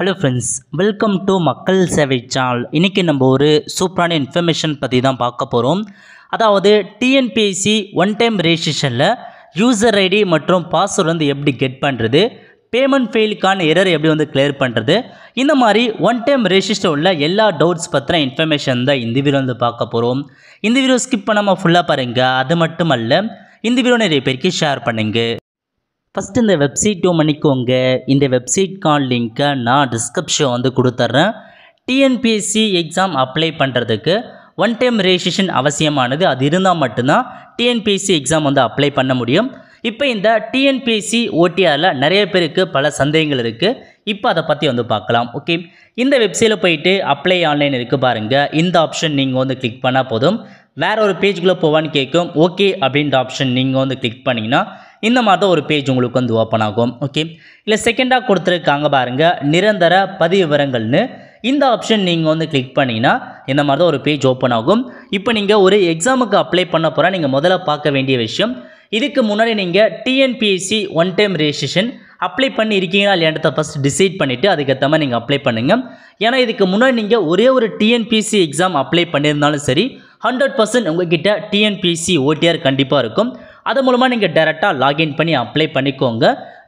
hello friends welcome to மக்கள் சேவை channel இன்றைக்கி நம்ம ஒரு சூப்பரான இன்ஃபர்மேஷன் பற்றி தான் பார்க்க போகிறோம் அதாவது டிஎன்பிஎஸ்சி ஒன் டைம் ரெஜிஸ்ட்ரேஷனில் யூசர் ஐடி மற்றும் பாஸ்வேர்டு வந்து எப்படி கெட் பண்ணுறது பேமெண்ட் ஃபெயிலுக்கான எரர் எப்படி வந்து கிளியர் பண்ணுறது இந்த மாதிரி ஒன் டைம் ரெஜிஸ்டர் உள்ள எல்லா டவுட்ஸ் பற்றின இன்ஃபர்மேஷன் தான் இந்த வீடியோ வந்து பார்க்க போகிறோம் இந்த வீடியோ ஸ்கிப் பண்ணாமல் ஃபுல்லாக பாருங்கள் அது மட்டும் அல்ல இந்த வீடியோ நிறைய பேருக்கு ஷேர் பண்ணுங்கள் ஃபஸ்ட்டு இந்த வெப்சைட்டும் பண்ணிக்கோங்க இந்த வெப்சைட் கால் லிங்க்கை நான் டிஸ்கிரிப்ஷன் வந்து கொடுத்துட்றேன் டிஎன்பிஎஸ்சி எக்ஸாம் அப்ளை பண்ணுறதுக்கு ஒன் டைம் ரெஜிஸ்ட்ரேஷன் அவசியமானது அது இருந்தால் மட்டும்தான் டிஎன்பிஎஸ்சி எக்ஸாம் வந்து அப்ளை பண்ண முடியும் இப்போ இந்த டிஎன்பிஎஸ்சி ஓடிஆரில் நிறைய பேருக்கு பல சந்தேகங்கள் இருக்குது இப்போ அதை பற்றி வந்து பார்க்கலாம் ஓகே இந்த வெப்சைட்டில் போயிட்டு அப்ளை ஆன்லைன் இருக்குது பாருங்கள் இந்த ஆப்ஷன் நீங்கள் வந்து கிளிக் பண்ணால் போதும் வேறு ஒரு பேஜ்குள்ளே போவான்னு கேட்கும் ஓகே அப்படின்ற ஆப்ஷன் நீங்கள் வந்து கிளிக் பண்ணிங்கன்னா இந்த மாதிரி தான் ஒரு பேஜ் உங்களுக்கு வந்து ஓப்பன் ஆகும் ஓகே இல்லை செகண்டாக கொடுத்துருக்காங்க பாருங்கள் நிரந்தர பதிவிவரங்கள்னு இந்த ஆப்ஷன் நீங்கள் வந்து கிளிக் பண்ணிங்கன்னா இந்த மாதிரி தான் ஒரு பேஜ் ஓப்பன் ஆகும் இப்போ நீங்கள் ஒரு எக்ஸாமுக்கு அப்ளை பண்ண போகிற நீங்கள் முதல்ல பார்க்க வேண்டிய விஷயம் இதுக்கு முன்னாடி நீங்கள் TNPSC one time registration apply பண்ணி இருக்கீங்களா இல்லையான்றத ஃபஸ்ட் டிசைட் பண்ணிவிட்டு அதுக்கேற்ற மாதிரி நீங்கள் அப்ளை பண்ணுங்கள் ஏன்னா இதுக்கு முன்னாடி நீங்கள் ஒரே ஒரு டிஎன்பிஎஸ்சி எக்ஸாம் அப்ளை பண்ணியிருந்தாலும் சரி ஹண்ட்ரட் பர்சன்ட் உங்கள் கிட்டே டிஎன்பிஎஸ்சி ஓடிஆர் கண்டிப்பாக இருக்கும் அது மூலமாக நீங்கள் டேரெக்டாக லாகின் பண்ணி அப்ளை பண்ணிக்கோங்க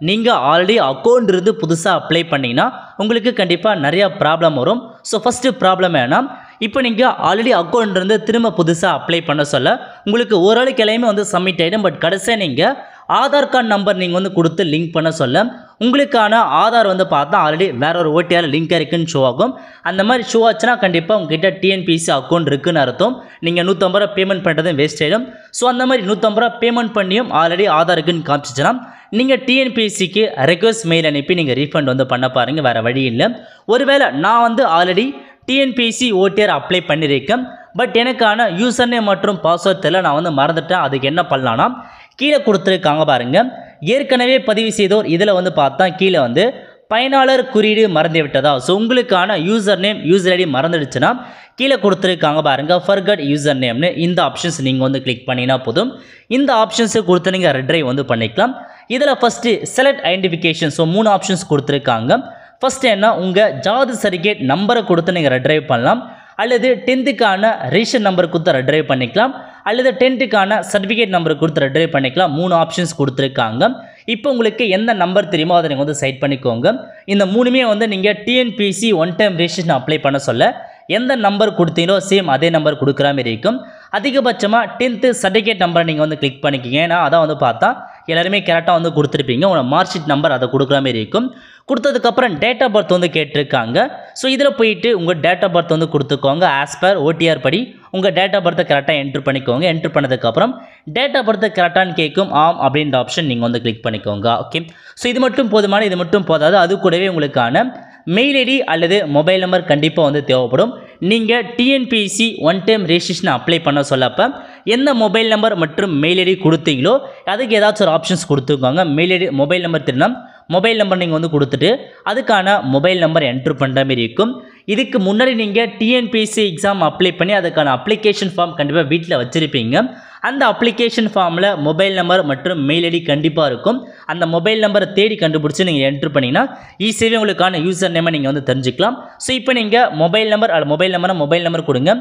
நீங்கள் ஆல்ரெடி அக்கௌண்ட் இருந்து புதுசாக அப்ளை பண்ணிங்கன்னா உங்களுக்கு கண்டிப்பாக நிறையா ப்ராப்ளம் வரும் ஸோ ஃபஸ்ட்டு ப்ராப்ளம் வேணாம் இப்போ நீங்கள் ஆல்ரெடி அக்கௌண்ட் இருந்து திரும்ப புதுசாக அப்ளை பண்ண சொல்ல உங்களுக்கு ஓரளவுக்கு கிளையுமே வந்து சப்மிட் ஆகிடும் பட் கடைசியாக நீங்கள் ஆதார் கார்டு நம்பர் நீங்கள் வந்து கொடுத்து லிங்க் பண்ண சொல்ல உங்களுக்கான ஆதார் வந்து பார்த்தா ஆல்ரெடி வேற ஒரு ஓடிஆர் லிங்க் இருக்குன்னு ஷோ ஆகும் அந்த மாதிரி ஷோ ஆச்சுன்னா கண்டிப்பாக உங்ககிட்ட டிஎன்பிசி அக்கௌண்ட் இருக்குன்னு அர்த்தம் நீங்கள் நூற்றம்பது ரூபா பேமெண்ட் பண்ணுறதும் வேஸ்ட் ஆகிடும் ஸோ அந்த மாதிரி நூற்றம்பது ரூபா பேமெண்ட் பண்ணியும் ஆல்ரெடி ஆதார் இருக்குன்னு காமிச்சிச்சுன்னா நீங்கள் டிஎன்பிஎஸ்சிக்கு ரெக்வஸ்ட் மெயில் அனுப்பி நீங்கள் ரீஃபண்ட் வந்து பண்ண பாருங்கள் வேறு வழி இல்லை ஒருவேளை நான் வந்து ஆல்ரெடி டிஎன்பிஎஸ்சி ஓடிஆர் அப்ளை பண்ணியிருக்கேன் பட் எனக்கான யூசர் நேம் மற்றும் பாஸ்வேர்ட் தெரியல நான் வந்து மறந்துட்டேன் அதுக்கு என்ன பண்ணலான்னா கீழே கொடுத்துருக்காங்க பாருங்கள் ஏற்கனவே பதிவு செய்தோர் இதில் வந்து பார்த்தா கீழே வந்து பயனாளர் குறியீடு மறந்து விட்டதா ஸோ உங்களுக்கான யூசர் நேம் யூசர் ஐடி மறந்துடுச்சுன்னா கீழே கொடுத்துருக்காங்க பாருங்கள் ஃபர்கட் யூசர் நேம்னு இந்த ஆப்ஷன்ஸ் நீங்கள் வந்து கிளிக் பண்ணினா போதும் இந்த ஆப்ஷன்ஸை கொடுத்து நீங்கள் ட்ரைவ் வந்து பண்ணிக்கலாம் இதில் ஃபஸ்ட்டு செலக்ட் ஐடென்டிஃபிகேஷன் ஸோ மூணு ஆப்ஷன்ஸ் கொடுத்துருக்காங்க ஃபஸ்ட்டு என்ன உங்கள் ஜாதி சர்டிஃபிகேட் நம்பரை கொடுத்து நீங்கள் ரெட்ரைவ் பண்ணலாம் அல்லது டென்த்துக்கான ரேஷன் நம்பர் கொடுத்து ரெட்ரைவ் பண்ணிக்கலாம் அல்லது டென்த்துக்கான சர்டிஃபிகேட் நம்பர் கொடுத்து ரெட்ரை பண்ணிக்கலாம் மூணு ஆப்ஷன்ஸ் கொடுத்துருக்காங்க இப்போ உங்களுக்கு எந்த நம்பர் தெரியுமோ அதை நீங்கள் வந்து சைட் பண்ணிக்கோங்க இந்த மூணுமே வந்து நீங்கள் TNPC one time registration apply பண்ண சொல்ல எந்த நம்பர் கொடுத்தீங்களோ சேம் அதே நம்பர் கொடுக்குற மாதிரி இருக்கும் அதிகபட்சமாக டென்த்து சர்டிஃபிகேட் நம்பரை நீங்கள் வந்து கிளிக் பண்ணிக்கிங்க ஏன்னா அதை வந்து பார்த்தா எல்லாருமே கரெக்டாக வந்து கொடுத்துருப்பீங்க உங்களோட மார்க் ஷீட் நம்பர் அதை கொடுக்குற மாதிரி இருக்கும் கொடுத்ததுக்கப்புறம் டேட் ஆஃப் பர்த் வந்து கேட்டிருக்காங்க ஸோ இதில் போயிட்டு உங்கள் டேட் ஆஃப் பர்த் வந்து கொடுத்துக்கோங்க ஆஸ் பர் ஓடிஆர் படி உங்கள் டேட் ஆஃப் பர்த்தை கரெக்டாக என்ட்ரு பண்ணிக்கோங்க என்ட்ரு பண்ணதுக்கப்புறம் டேட் ஆஃப் பர்த்தை கரெக்டானு கேட்கும் ஆம் அப்படின்ற ஆப்ஷன் நீங்கள் வந்து கிளிக் பண்ணிக்கோங்க ஓகே ஸோ இது மட்டும் போதுமான இது மட்டும் போதாது அது கூடவே உங்களுக்கான மெயில் ஐடி அல்லது மொபைல் நம்பர் கண்டிப்பாக வந்து தேவைப்படும் நீங்கள் TNPC one time registration apply பண்ண சொல்லப்போ எந்த மொபைல் நம்பர் மற்றும் மெயில் ஐடி கொடுத்தீங்களோ அதுக்கு ஏதாச்சும் ஒரு ஆப்ஷன்ஸ் கொடுத்துக்கோங்க மெயில் ஐடி மொபைல் நம்பர் திருநாள் மொபைல் நம்பர் நீங்கள் வந்து கொடுத்துட்டு அதுக்கான மொபைல் நம்பர் என்ட்ரு பண்ணுற மாதிரி இருக்கும் இதுக்கு முன்னாடி நீங்கள் டிஎன்பிஎஸ்சி எக்ஸாம் அப்ளை பண்ணி அதுக்கான அப்ளிகேஷன் ஃபார்ம் கண்டிப்பாக வீட்டில் வச்சுருப்பீங்க அந்த அப்ளிகேஷன் ஃபார்மில் மொபைல் நம்பர் மற்றும் மெயில் ஐடி கண்டிப்பாக இருக்கும் அந்த மொபைல் நம்பரை தேடி கண்டுபிடிச்சி நீங்கள் என்ட்ரு பண்ணிங்கன்னா ஈஸியாகவே உங்களுக்கான யூசர் நேமை நீங்கள் வந்து தெரிஞ்சுக்கலாம் ஸோ இப்போ நீங்கள் மொபைல் நம்பர் அல்ல மொபைல் நம்பரை மொபைல் நம்பர் கொடுங்க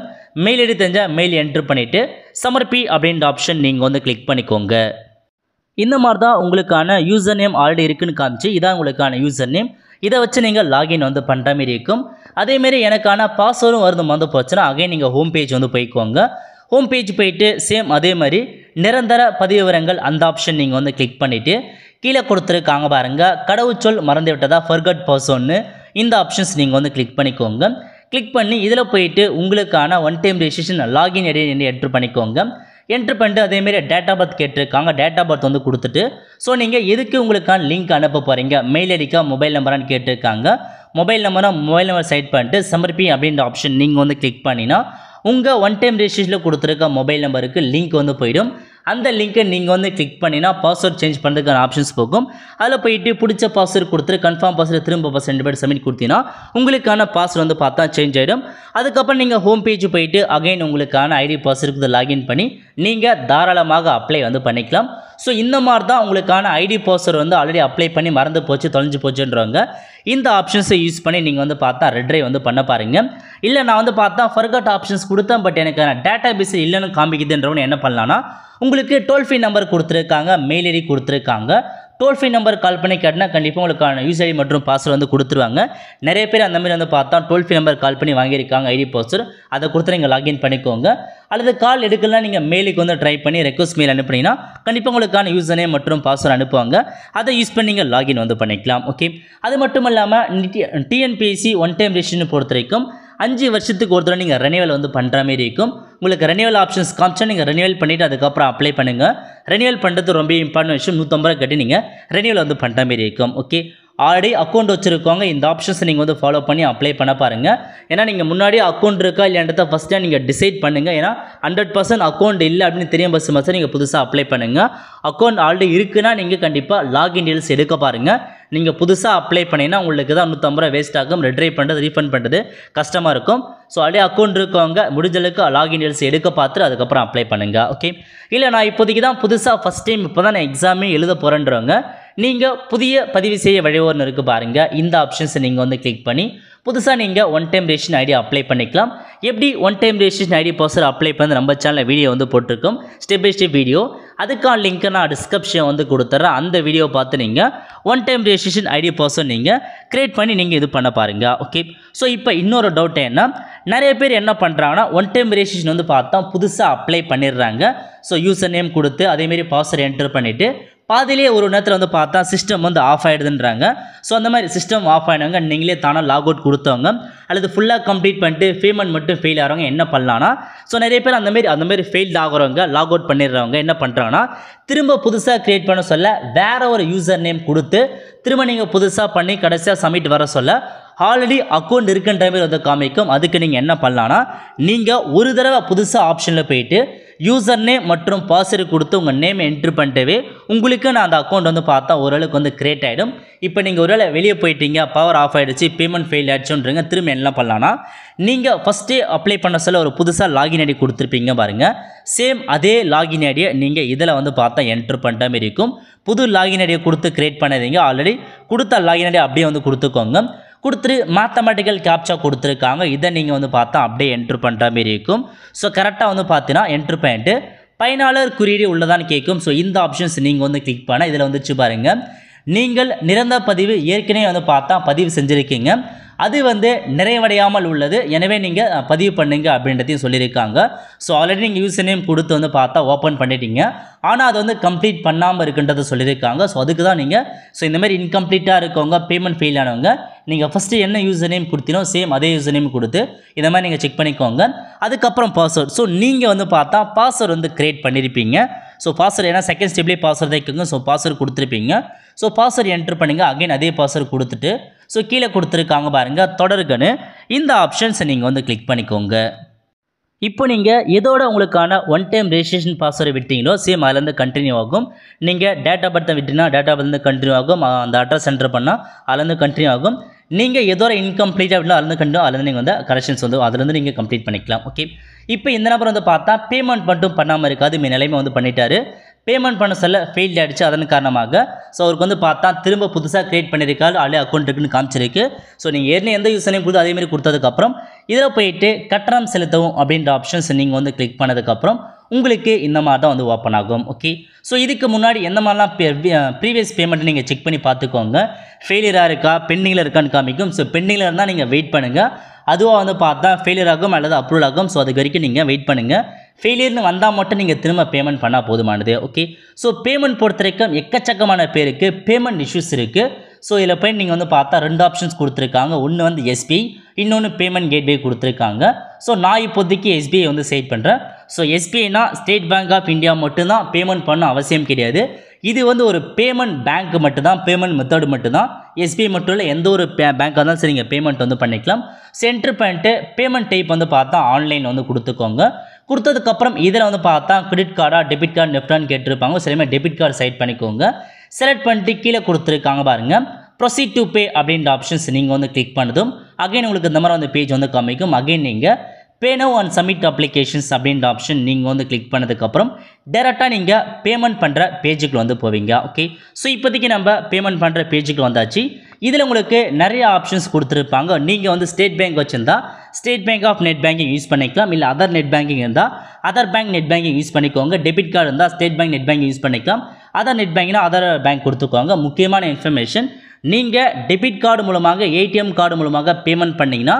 மெயில் ஐடி தெரிஞ்சால் மெயில் என்ட்ரு பண்ணிவிட்டு சமர்ப்பி அப்படின்ற ஆப்ஷன் நீங்கள் வந்து கிளிக் பண்ணிக்கோங்க இந்த மாதிரி தான் உங்களுக்கான யூசர் நேம் ஆல்ரெடி இருக்குதுன்னு காமிச்சு இதான் உங்களுக்கான யூசர் நேம் இதை வச்சு நீங்கள் லாகின் வந்து பண்ணுற மாரி இருக்கும் அதேமாரி எனக்கான பாஸ்வேர்டும் வருது வந்து போச்சுன்னா அகைன் நீங்கள் ஹோம் பேஜ் வந்து போய்க்கோங்க ஹோம் பேஜ் போயிட்டு சேம் அதே மாதிரி நிரந்தர பதிவு விவரங்கள் அந்த ஆப்ஷன் நீங்கள் வந்து கிளிக் பண்ணிவிட்டு கீழே கொடுத்துருக்காங்க பாருங்கள் கடவுச்சொல் மறந்து விட்டதா ஃபர்கட் பர்சோன்னு இந்த ஆப்ஷன்ஸ் நீங்கள் வந்து கிளிக் பண்ணிக்கோங்க கிளிக் பண்ணி இதில் போயிட்டு உங்களுக்கான one time registration login ID enter பண்ணிக்கோங்க என்ட்ரு பண்ணிட்டு அதேமாரி டேட் ஆஃப் பர்த் கேட்டிருக்காங்க டேட் ஆஃப் பர்த் வந்து கொடுத்துட்டு ஸோ நீங்கள் எதுக்கு உங்களுக்கான லிங்க் அனுப்ப போகிறீங்க மெயில் அடிக்கா மொபைல் நம்பரான்னு கேட்டிருக்காங்க மொபைல் நம்பரை மொபைல் நம்பர் சைட் பண்ணிட்டு சமர்ப்பி அப்படின்ற ஆப்ஷன் நீங்கள் வந்து கிளிக் பண்ணினா உங்கள் ஒன் டைம் ரிஜிஸ்டரில் கொடுத்துருக்க மொபைல் நம்பருக்கு லிங்க் வந்து போயிடும் அந்த லிங்க்கை நீங்கள் வந்து கிளிக் பண்ணினா பாஸ்வேர்ட் சேஞ்ச் பண்ணுறதுக்கான ஆப்ஷன்ஸ் போகும் அதில் போயிட்டு பிடிச்ச பாஸ்வேர்ட் கொடுத்துட்டு கன்ஃபார்ம் பாஸ்வேர்ட் திரும்ப பாஸ் ரெண்டு பேர் சப்மிட் கொடுத்தீங்கன்னா உங்களுக்கான பாஸ்வேர்ட் வந்து பார்த்தா சேஞ்ச் ஆகிடும் அதுக்கப்புறம் நீங்கள் ஹோம் பேஜ் போயிட்டு அகைன் உங்களுக்கான ஐடி பாஸ்வேர்டுக்கு லாகின் பண்ணி நீங்கள் தாராளமாக அப்ளை வந்து பண்ணிக்கலாம் ஸோ இந்த மாதிரி தான் உங்களுக்கான ஐடி போஸ்டர் வந்து ஆல்ரெடி அப்ளை பண்ணி மறந்து போச்சு தொலைஞ்சு போச்சுன்றவங்க இந்த ஆப்ஷன்ஸை யூஸ் பண்ணி நீங்கள் வந்து பார்த்தா ரெட்ரை வந்து பண்ண பாருங்கள் இல்லை நான் வந்து பார்த்தா ஃபர்கட் ஆப்ஷன்ஸ் கொடுத்தேன் பட் எனக்கு டேட்டா பேஸ் இல்லைன்னு காமிக்குதுன்றவனு என்ன பண்ணலான்னா உங்களுக்கு டோல் ஃப்ரீ நம்பர் கொடுத்துருக்காங்க மெயில் ஐடி கொடுத்துருக்காங்க டோல் ஃப்ரீ நம்பர் கால் பண்ணி கேட்டால் கண்டிப்பாக உங்களுக்கான யூஸ் ஐடி மற்றும் பாஸ்வேர்டு வந்து கொடுத்துருவாங்க நிறைய பேர் அந்த மாதிரி வந்து பார்த்தா டோல் ஃப்ரீ நம்பர் கால் பண்ணி வாங்கியிருக்காங்க ஐடி பாஸ்வேர்டு அதை கொடுத்து நீங்கள் லாகின் பண்ணிக்கோங்க அல்லது கால் எடுக்கலாம் நீங்கள் மெயிலுக்கு வந்து ட்ரை பண்ணி ரெக்வஸ்ட் மெயில் அனுப்புனீங்கன்னா கண்டிப்பாக உங்களுக்கான யூஸ் நேம் மற்றும் பாஸ்வேர்டு அனுப்புவாங்க அதை யூஸ் பண்ணி நீங்கள் லாகின் வந்து பண்ணிக்கலாம் ஓகே அது மட்டும் இல்லாமல் டிஎன்பிஎஸ்சி ஒன் டைம் ரிஷின்னு பொறுத்த வரைக்கும் அஞ்சு வருஷத்துக்கு ஒரு தடவை நீங்கள் ரெனிவல் வந்து பண்ணுற மாதிரி இருக்கும் உங்களுக்கு ரெனியூவல் ஆப்ஷன்ஸ் காமிச்சா நீங்கள் ரெனிவல் பண்ணிவிட்டு அதுக்கப்புறம் அப்ளை பண்ணுங்கள் ரெனியூவல் பண்ணுறது ரொம்ப இம்பார்ட்டன் விஷயம் நூற்றம்பது ரூபா கட்டி நீங்கள் ரெனியூவல் வந்து பண்ணுற மாதிரி இருக்கும் ஓகே ஆல்ரெடி அக்கௌண்ட் வச்சுருக்கவங்க இந்த ஆப்ஷன்ஸ் நீங்கள் வந்து ஃபாலோ பண்ணி அப்ளை பண்ண பாருங்கள் ஏன்னா நீங்கள் முன்னாடி அக்கௌண்ட் இருக்கா இல்லைன்றத ஃபஸ்ட்டாக நீங்கள் டிசைட் பண்ணுங்கள் ஏன்னா ஹண்ட்ரட் பர்சன்ட் அக்கௌண்ட் இல்லை அப்படின்னு தெரியும் பஸ் மாதிரி நீங்கள் புதுசாக அப்ளை பண்ணுங்கள் அக்கௌண்ட் ஆல்ரெடி இருக்குன்னா நீங்கள் கண்டிப்பாக லாகின் டீல்ஸ் எடுக்க பாருங்கள் நீங்கள் புதுசாக அப்ளை பண்ணிங்கன்னா உங்களுக்கு தான் நூற்றம்பது ரூபா வேஸ்ட் ஆகும் ரிட்ரைவ் பண்ணுறது ரீஃபண்ட் பண்ணுறது கஷ்டமாக இருக்கும் ஸோ அப்படியே அக்கௌண்ட் இருக்கவங்க முடிஞ்சளவுக்கு லாகின் டீல்ஸ் எடுக்க பார்த்துட்டு அதுக்கப்புறம் அப்ளை பண்ணுங்கள் ஓகே இல்லை நான் இப்போதைக்கு தான் புதுசாக ஃபஸ்ட் டைம் இப்போ தான் நான் எக்ஸாமே எழுத போகிறேன்றவங்க நீங்கள் புதிய பதிவு செய்ய வழிவோர்னு இருக்குது பாருங்கள் இந்த ஆப்ஷன்ஸை நீங்கள் வந்து கிளிக் பண்ணி புதுசாக நீங்கள் one time ration ID apply பண்ணிக்கலாம் எப்படி one time ration ID poster apply பண்ணி நம்ம சேனலில் வீடியோ வந்து போட்டிருக்கோம் ஸ்டெப் பை ஸ்டெப் வீடியோ அதுக்கான லிங்க்கை நான் டிஸ்கிரிப்ஷன் வந்து கொடுத்துட்றேன் அந்த வீடியோ பார்த்து நீங்கள் one time registration ID person நீங்கள் க்ரியேட் பண்ணி நீங்கள் இது பண்ண பாருங்கள் ஓகே ஸோ இப்போ இன்னொரு டவுட் என்ன நிறைய பேர் என்ன பண்ணுறாங்கன்னா ஒன் டைம் ரிஜிஸ்ட்ரேஷன் வந்து பார்த்தா புதுசாக அப்ளை பண்ணிடுறாங்க ஸோ யூசர் நேம் கொடுத்து அதேமாரி பாஸ்வேர்டு என்டர் பண்ணிவிட்டு பாதிலே ஒரு நேரத்தில் வந்து பார்த்தா சிஸ்டம் வந்து ஆஃப் ஆகிடுதுன்றாங்க ஸோ அந்த மாதிரி சிஸ்டம் ஆஃப் ஆகினவங்க நீங்களே தானாக லாக் அவுட் கொடுத்தவங்க அல்லது ஃபுல்லாக கம்ப்ளீட் பண்ணிட்டு பேமெண்ட் மட்டும் ஃபெயில் ஆகிறவங்க என்ன பண்ணலான்னா ஸோ நிறைய பேர் அந்தமாரி அந்தமாரி ஃபெயில் ஆகிறவங்க லாக் அவுட் பண்ணிடுறவங்க என்ன பண்ணுறாங்கன்னா திரும்ப புதுசாக க்ரியேட் பண்ண சொல்ல வேறு ஒரு யூசர் நேம் கொடுத்து திரும்ப நீங்கள் புதுசாக பண்ணி கடைசியாக சப்மிட் வர சொல்ல ஆல்ரெடி அக்கௌண்ட் இருக்குன்ற மாதிரி வந்து காமிக்கும் அதுக்கு நீங்கள் என்ன பண்ணலான்னா நீங்கள் ஒரு தடவை புதுசாக ஆப்ஷனில் போயிட்டு யூசர் நேம் மற்றும் பாஸ்வேர்டு கொடுத்து உங்கள் நேம் என்ட்ரு பண்ணிட்டவே உங்களுக்கு நான் அந்த அக்கௌண்ட் வந்து பார்த்தா ஓரளவுக்கு வந்து கிரியேட் ஆகிடும் இப்போ நீங்கள் ஒருவேளை வெளியே போயிட்டீங்க பவர் ஆஃப் ஆகிடுச்சு பேமெண்ட் ஃபெயில் ஆகிடுச்சுன்றீங்க திரும்ப என்ன பண்ணலான்னா நீங்கள் ஃபஸ்ட்டே அப்ளை பண்ண சொல்ல ஒரு புதுசாக லாகின் ஐடி கொடுத்துருப்பீங்க பாருங்கள் சேம் அதே லாகின் ஐடியை நீங்கள் இதில் வந்து பார்த்தா என்ட்ரு பண்ணுற மாதிரி இருக்கும் புது லாகின் ஐடியை கொடுத்து க்ரியேட் பண்ணாதீங்க ஆல்ரெடி கொடுத்த லாகின் ஐடியை அப்படியே வந்து கொடுத்துக்கோங்க கொடுத்துரு மேத்தமெட்டிக்கல் கேப்சா கொடுத்துருக்காங்க இதை நீங்கள் வந்து பார்த்தா அப்படியே என்ட்ரு பண்ணுற மாரி இருக்கும் ஸோ கரெக்டாக வந்து பார்த்தீங்கன்னா என்ட்ரு பண்ணிட்டு பயனாளர் குறியீடு உள்ளதான் கேட்கும் ஸோ இந்த ஆப்ஷன்ஸ் நீங்கள் வந்து கிளிக் பண்ண இதில் வந்துச்சு பாருங்கள் நீங்கள் நிரந்த பதிவு ஏற்கனவே வந்து பார்த்தா பதிவு செஞ்சுருக்கீங்க அது வந்து நிறைவடையாமல் உள்ளது எனவே நீங்கள் பதிவு பண்ணுங்க அப்படின்றதையும் சொல்லியிருக்காங்க ஸோ ஆல்ரெடி நீங்கள் யூஸ் நேம் கொடுத்து வந்து பார்த்தா ஓப்பன் பண்ணிட்டீங்க ஆனால் அது வந்து கம்ப்ளீட் பண்ணாமல் இருக்குன்றதை சொல்லியிருக்காங்க ஸோ அதுக்கு தான் நீங்கள் ஸோ இந்த மாதிரி இன்கம்ப்ளீட்டாக இருக்கவங்க பேமெண்ட் ஃபெயில் ஆனவங்க நீங்கள் ஃபஸ்ட்டு என்ன யூஸ் நேம் கொடுத்தினோ சேம் அதே யூஸ் நேம் கொடுத்து இந்த மாதிரி நீங்கள் செக் பண்ணிக்கோங்க அதுக்கப்புறம் பாஸ்வேர்ட் ஸோ நீங்கள் வந்து பார்த்தா பாஸ்வேர்ட் வந்து க்ரியேட் பண்ணியிருப்பீங்க ஸோ பாஸ்வேர்ட் ஏன்னா செகண்ட் ஸ்டெப்லேயே பாஸ்வேர்ட் இருக்குங்க ஸோ பாஸ்வேர்டு கொடுத்துருப்பீங்க ஸோ பாஸ்வேர்டு என்ட்ரு பண்ணுங்கள் அகைன் அதே பாஸ்வேர்டு கொடுத்துட்டு ஸோ கீழே கொடுத்துருக்காங்க பாருங்கள் தொடர்கன்னு இந்த ஆப்ஷன்ஸை நீங்கள் வந்து கிளிக் பண்ணிக்கோங்க இப்போ நீங்கள் எதோட உங்களுக்கான ஒன் டைம் ரெஜிஸ்ட்ரேஷன் பாஸ்வேர்டு விட்டீங்களோ சேம் அதுலேருந்து கண்டினியூ ஆகும் நீங்கள் டேட்டா பர்த்தை விட்டினா டேட்டா பர்த்லேருந்து கண்டினியூ ஆகும் அந்த அட்ரஸ் சென்டர் பண்ணால் அதுலேருந்து கண்டினியூ ஆகும் நீங்கள் எதோட இன்கம்ப்ளீட் அப்படின்னா அதுலேருந்து கண்டினியூ அதுலேருந்து நீங்கள் வந்து கரெக்ஷன்ஸ் வந்து அதுலேருந்து நீங்கள் கம்ப்ளீட் பண்ணிக்கலாம் ஓகே இப்போ இந்த நம்பர் வந்து பார்த்தா பேமெண்ட் மட்டும் பண்ணாமல் இருக்காது மீ நிலைமை வந்து பண்ணிட்டாரு பேமெண்ட் பண்ண சொல்ல ஃபெயில் ஆகிடுச்சு அதன் காரணமாக ஸோ அவருக்கு வந்து பார்த்தா திரும்ப புதுசாக க்ரியேட் பண்ணியிருக்காரு ஆல்ரெடி அக்கௌண்ட்டுக்குன்னு காமிச்சிருக்கு ஸோ நீங்கள் ஏற்கனவே எந்த யூஸ் நேம் கொடுத்து அதேமாதிரி கொடுத்ததுக்கப்புறம் இதில் போயிட்டு கட்டணம் செலுத்தவும் அப்படின்ற ஆப்ஷன்ஸ் நீங்கள் வந்து கிளிக் பண்ணதுக்கப்புறம் உங்களுக்கு இந்த மாதிரி தான் வந்து ஓப்பன் ஆகும் ஓகே ஸோ இதுக்கு முன்னாடி எந்த மாதிரிலாம் ப்ரீவியஸ் பேமெண்ட் நீங்கள் செக் பண்ணி பார்த்துக்கோங்க ஃபெயிலியராக இருக்கா பெண்டிங்கில் இருக்கான்னு காமிக்கும் ஸோ பெண்டிங்கில் இருந்தால் நீங்கள் வெயிட் பண்ணுங்கள் அதுவாக வந்து பார்த்தா ஃபெயிலியர் ஆகும் அல்லது அப்ரூவல் ஆகும் ஸோ அதுக்கு வரைக்கும் நீங்கள் வெயிட் பண்ணுங்கள் ஃபெயிலியர்னு வந்தால் மட்டும் நீங்கள் திரும்ப பேமெண்ட் பண்ணால் போதுமானது ஓகே ஸோ பேமெண்ட் பொறுத்த வரைக்கும் எக்கச்சக்கமான பேருக்கு பேமெண்ட் இஷ்யூஸ் இருக்குது ஸோ இதில் போய் நீங்கள் வந்து பார்த்தா ரெண்டு ஆப்ஷன்ஸ் கொடுத்துருக்காங்க ஒன்று வந்து எஸ்பிஐ இன்னொன்று பேமெண்ட் கேட்வே கொடுத்துருக்காங்க ஸோ நான் இப்போதைக்கு எஸ்பிஐ வந்து சைட் பண்ணுறேன் ஸோ எஸ்பிஐனா ஸ்டேட் பேங்க் ஆஃப் இந்தியா மட்டும்தான் பேமெண்ட் பண்ண அவசியம் கிடையாது இது வந்து ஒரு பேமெண்ட் பேங்க் மட்டும்தான் பேமெண்ட் மெத்தடு மட்டும்தான் எஸ்பிஐ மட்டும் இல்லை எந்த ஒரு பே பேங்காக இருந்தாலும் சரி நீங்கள் பேமெண்ட் வந்து பண்ணிக்கலாம் சென்ட்ரு பண்ணிட்டு பேமெண்ட் டைப் வந்து பார்த்தா ஆன்லைன் வந்து கொடுத்துக்கோங்க கொடுத்ததுக்கப்புறம் இதில் வந்து பார்த்தா கிரெடிட் கார்டாக டெபிட் கார்டு நெஃப்டான்னு கேட்டிருப்பாங்க சரிமே டெபிட் கார்டு செலக்ட் பண்ணிக்கோங்க செலக்ட் பண்ணிட்டு கீழே கொடுத்துருக்காங்க பாருங்கள் ப்ரொசீட் டு பே அப்படின்ற ஆப்ஷன்ஸ் நீங்கள் வந்து கிளிக் பண்ணதும் அகைன் உங்களுக்கு இந்த மாதிரி வந்து பேஜ் வந்து காமிக்கும் அகைன் நீங்கள் பேனோ அண்ட் சப்மிட் அப்ளிகேஷன்ஸ் அப்படின்ற ஆப்ஷன் நீங்கள் வந்து கிளிக் பண்ணதுக்கப்புறம் டேரெக்டாக நீங்கள் பேமெண்ட் பண்ணுற பேஜுக்கில் வந்து போவீங்க ஓகே ஸோ இப்போதைக்கு நம்ம பேமெண்ட் பண்ணுற பேஜுக்கு வந்தாச்சு இதில் உங்களுக்கு நிறைய ஆப்ஷன்ஸ் கொடுத்துருப்பாங்க நீங்கள் வந்து ஸ்டேட் பேங்க் வச்சுருந்தா State Bank of net banking use பண்ணிக்கலாம் இல்லை அதர் நெட் பேங்கிங் இருந்தால் other bank net banking use பண்ணிக்கோங்க டெபிட் கார்டு இருந்தால் State Bank net banking use பண்ணிக்கலாம் அதர் நெட் பேங்கினா அதர் பேங்க் கொடுத்துக்கோங்க முக்கியமான இன்ஃபர்மேஷன் நீங்கள் டெபிட் கார்டு மூலமாக ஏடிஎம் கார்டு மூலமாக பேமெண்ட் பண்ணிங்கன்னா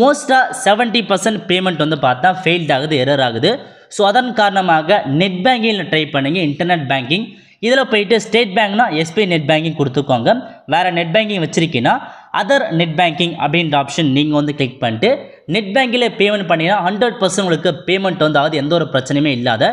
மோஸ்ட்டாக செவன்ட்டி பர்சன்ட் பேமெண்ட் வந்து பார்த்தா ஃபெயில்ட் ஆகுது எரர் ஆகுது ஸோ அதன் காரணமாக நெட் பேங்கிங்கில் ட்ரை பண்ணுங்கள் இன்டர்நெட் பேங்கிங் இதில் போயிட்டு ஸ்டேட் பேங்க்னா எஸ்பிஐ நெட் பேங்கிங் கொடுத்துக்கோங்க வேறு நெட் பேங்கிங் வச்சுருக்கீங்கன்னா அதர் நெட் பேங்கிங் அப்படின்ற ஆப்ஷன் நீங்கள் வந்து கிளிக் பண்ணிட்டு நெட் பேங்கில் பேமெண்ட் பண்ணிங்கன்னா ஹண்ட்ரட் பர்சன்ட் உங்களுக்கு பேமெண்ட் வந்து ஆகுது எந்த ஒரு பிரச்சனையுமே இல்லாத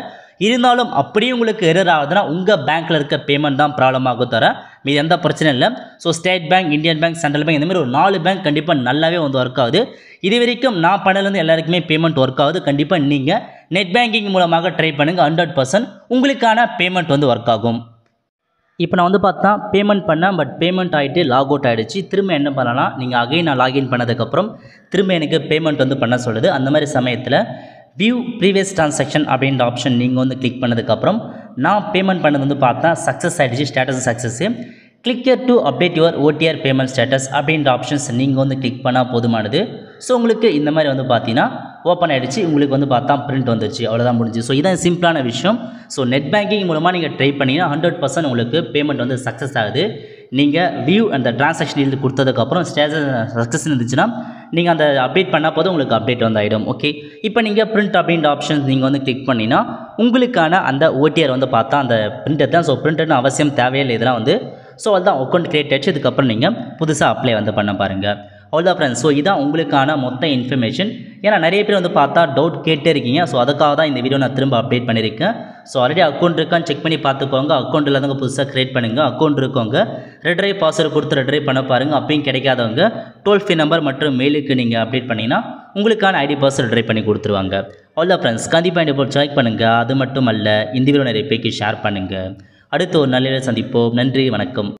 இருந்தாலும் அப்படியே உங்களுக்கு எரர் ஆகுதுன்னா உங்கள் பேங்க்கில் இருக்க பேமெண்ட் தான் ப்ராப்ளம் ஆகும் தர மீது எந்த பிரச்சனையும் இல்லை so State Bank Indian Bank Central Bank இந்தமாதிரி ஒரு நாலு பேங்க் கண்டிப்பாக நல்லாவே வந்து ஒர்க் ஆகுது இது வரைக்கும் நான் பண்ணலேருந்து எல்லாருக்குமே பேமெண்ட் ஒர்க் ஆகுது கண்டிப்பாக நீங்கள் நெட் பேங்கிங் மூலமாக ட்ரை பண்ணுங்கள் ஹண்ட்ரட் பர்சன்ட் உங்களுக்கான பேமெண்ட் வந்து ஒர்க் ஆகும் இப்போ நான் வந்து பார்த்தா பேமெண்ட் பண்ணேன் பட் பேமெண்ட் ஆகிட்டு லாக் அவுட் ஆகிடுச்சு திரும்ப என்ன பண்ணலாம் நீங்கள் அகைன் நான் லாகின் பண்ணதுக்கப்புறம் திரும்ப எனக்கு பேமெண்ட் வந்து பண்ண சொல்லுது அந்த மாதிரி சமயத்தில் வியூ ப்ரீவியஸ் ட்ரான்சாக்ஷன் அப்படின்ற ஆப்ஷன் நீங்கள் வந்து கிளிக் பண்ணதுக்கப்புறம் நான் பேமெண்ட் பண்ணது வந்து பார்த்தா சக்ஸஸ் ஆகிடுச்சு status success click to update your OTR payment status அப்படின்ற ஆப்ஷன்ஸ் நீங்கள் வந்து கிளிக் பண்ணால் போதுமானது ஸோ உங்களுக்கு இந்த மாதிரி வந்து பார்த்தீங்கன்னா ஓப்பன் ஆகிடுச்சு உங்களுக்கு வந்து பார்த்தா பிரிண்ட் வந்துருச்சு அவ்வளோதான் முடிஞ்சு ஸோ இதான் சிம்பிளான விஷயம் ஸோ நெட் பேங்கிங் மூலமாக நீங்கள் ட்ரை பண்ணிங்கன்னா ஹண்ட்ரட் பர்சன்ட் உங்களுக்கு பேமெண்ட் வந்து சக்ஸஸ் ஆகுது நீங்கள் வியூ அந்த டிரான்சாக்ஷன் இருந்து கொடுத்ததுக்கப்புறம் ஸ்டேட்டஸ் சக்ஸஸ் இருந்துச்சுன்னா நீங்கள் அந்த அப்டேட் பண்ண போது உங்களுக்கு அப்டேட் வந்து ஆகிடும் ஓகே இப்போ நீங்கள் பிரிண்ட் அப்படின்ற ஆப்ஷன்ஸ் நீங்கள் வந்து கிளிக் பண்ணினா உங்களுக்கான அந்த ஓடிஆர் வந்து பார்த்தா அந்த பிரிண்டர் தான் ஸோ பிரிண்டர்னு அவசியம் தேவையில்லை இதெல்லாம் வந்து ஸோ அதுதான் அக்கௌண்ட் க்ரியேட் ஆச்சு இதுக்கப்புறம் நீங்கள் புதுசாக அப்ளை வந்து பண்ண பாருங்கள் அவ்வளோதான் ஃப்ரெண்ட்ஸ் ஸோ இதான் உங்களுக்கான மொத்த இன்ஃபர்மேஷன் ஏன்னா நிறைய பேர் வந்து பார்த்தா டவுட் கேட்டே இருக்கீங்க ஸோ அதுக்காக தான் இந்த வீடியோ நான் திரும்ப அப்டேட் பண்ணியிருக்கேன் ஸோ ஆல்ரெடி அக்கௌண்ட் இருக்கான்னு செக் பண்ணி பார்த்துக்கோங்க அக்கௌண்ட்டில் தாங்க புதுசாக க்ரியேட் பண்ணுங்கள் அக்கௌண்ட் இருக்கவங்க ரெட்ரை பாஸ்வேர்டு கொடுத்து ரெட்ரை பண்ண பாருங்கள் அப்பயும் கிடைக்காதவங்க டோல் ஃப்ரீ நம்பர் மற்றும் மெயிலுக்கு நீங்கள் அப்டேட் பண்ணிங்கன்னா உங்களுக்கான ஐடி பாஸ்வேர்டு ரெட்ரை பண்ணி கொடுத்துருவாங்க அவ்வளோ ஃப்ரெண்ட்ஸ் கண்டிப்பாக இந்த போல் செக் பண்ணுங்கள் அது மட்டும் அல்ல இந்த வீடியோ நிறைய பேக்கி ஷேர் பண்ணுங்கள் அடுத்து ஒரு நல்ல சந்திப்போம் நன்றி வணக்கம்